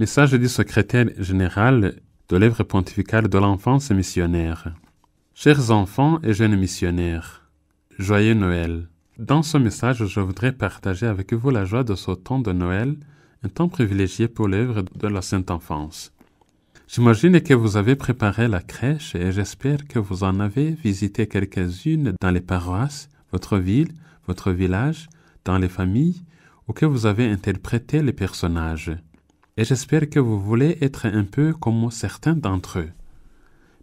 Message du secrétaire général de l'œuvre pontificale de l'enfance missionnaire. Chers enfants et jeunes missionnaires, joyeux Noël. Dans ce message, je voudrais partager avec vous la joie de ce temps de Noël, un temps privilégié pour l'œuvre de la Sainte Enfance. J'imagine que vous avez préparé la crèche et j'espère que vous en avez visité quelques-unes dans les paroisses, votre ville, votre village, dans les familles ou que vous avez interprété les personnages. Et j'espère que vous voulez être un peu comme certains d'entre eux.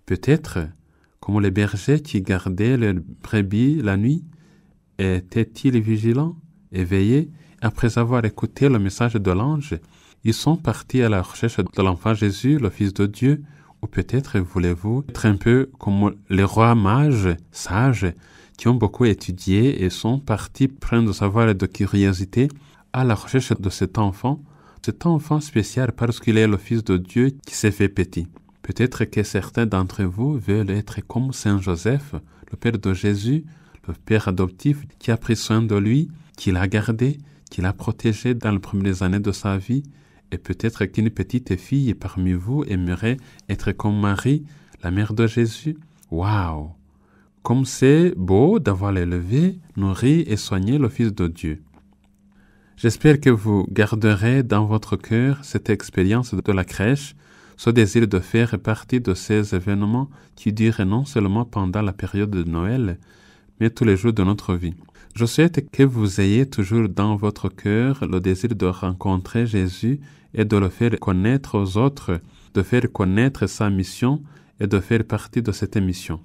Peut-être comme les bergers qui gardaient leurs brebis la nuit, étaient-ils vigilants, éveillés, après avoir écouté le message de l'ange, ils sont partis à la recherche de l'enfant Jésus, le Fils de Dieu, ou peut-être voulez-vous être un peu comme les rois mages, sages, qui ont beaucoup étudié et sont partis prendre de savoir et de curiosité à la recherche de cet enfant, cet enfant spécial parce qu'il est le Fils de Dieu qui s'est fait petit. Peut-être que certains d'entre vous veulent être comme Saint Joseph, le Père de Jésus, le Père adoptif qui a pris soin de lui, qui l'a gardé, qui l'a protégé dans les premières années de sa vie, et peut-être qu'une petite fille parmi vous aimerait être comme Marie, la mère de Jésus. Waouh Comme c'est beau d'avoir élevé, nourri et soigné le Fils de Dieu. J'espère que vous garderez dans votre cœur cette expérience de la crèche, ce désir de faire partie de ces événements qui durent non seulement pendant la période de Noël, mais tous les jours de notre vie. Je souhaite que vous ayez toujours dans votre cœur le désir de rencontrer Jésus et de le faire connaître aux autres, de faire connaître sa mission et de faire partie de cette mission.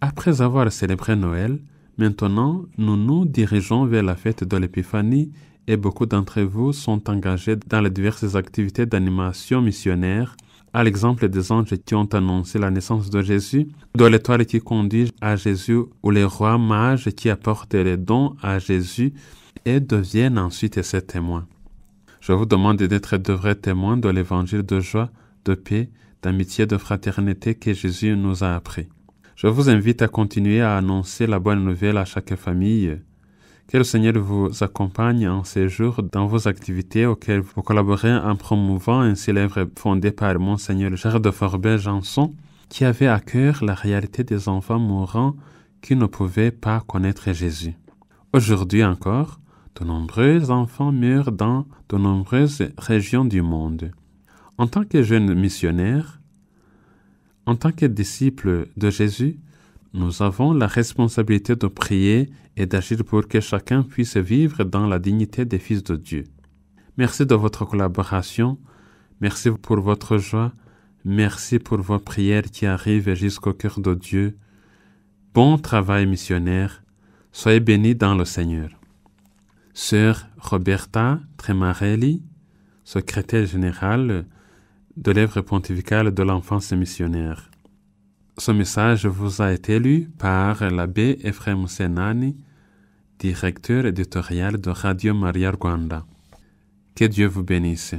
Après avoir célébré Noël, maintenant nous nous dirigeons vers la fête de l'Épiphanie et beaucoup d'entre vous sont engagés dans les diverses activités d'animation missionnaire à l'exemple des anges qui ont annoncé la naissance de Jésus, de l'étoile qui conduit à Jésus ou les rois mages qui apportent les dons à Jésus et deviennent ensuite ses témoins. Je vous demande d'être de vrais témoins de l'évangile de joie, de paix, d'amitié, de fraternité que Jésus nous a appris. Je vous invite à continuer à annoncer la bonne nouvelle à chaque famille, que le Seigneur vous accompagne en ces jours dans vos activités auxquelles vous collaborez en promouvant un célèbre fondé par Monseigneur Gérard de forbet Janson, qui avait à cœur la réalité des enfants mourants qui ne pouvaient pas connaître Jésus. Aujourd'hui encore, de nombreux enfants meurent dans de nombreuses régions du monde. En tant que jeune missionnaire, en tant que disciple de Jésus, nous avons la responsabilité de prier et d'agir pour que chacun puisse vivre dans la dignité des fils de Dieu. Merci de votre collaboration, merci pour votre joie, merci pour vos prières qui arrivent jusqu'au cœur de Dieu. Bon travail missionnaire, soyez bénis dans le Seigneur. Sœur Roberta Tremarelli, secrétaire générale de l'œuvre pontificale de l'enfance missionnaire. Ce message vous a été lu par l'abbé Ephraim Senani, directeur éditorial de Radio Maria Rwanda. Que Dieu vous bénisse.